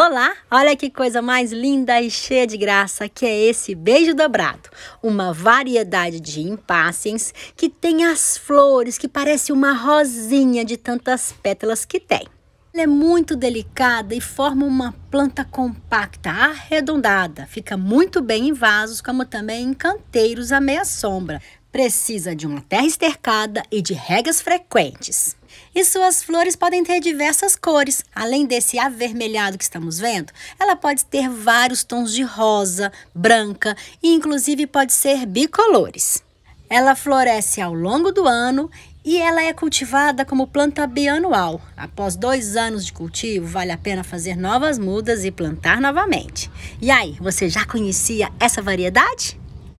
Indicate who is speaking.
Speaker 1: Olá, olha que coisa mais linda e cheia de graça que é esse beijo dobrado. Uma variedade de impáciens que tem as flores que parece uma rosinha de tantas pétalas que tem. Ela é muito delicada e forma uma planta compacta, arredondada. Fica muito bem em vasos, como também em canteiros à meia sombra precisa de uma terra estercada e de regas frequentes. E suas flores podem ter diversas cores. Além desse avermelhado que estamos vendo, ela pode ter vários tons de rosa, branca e inclusive pode ser bicolores. Ela floresce ao longo do ano e ela é cultivada como planta bianual. Após dois anos de cultivo, vale a pena fazer novas mudas e plantar novamente. E aí, você já conhecia essa variedade?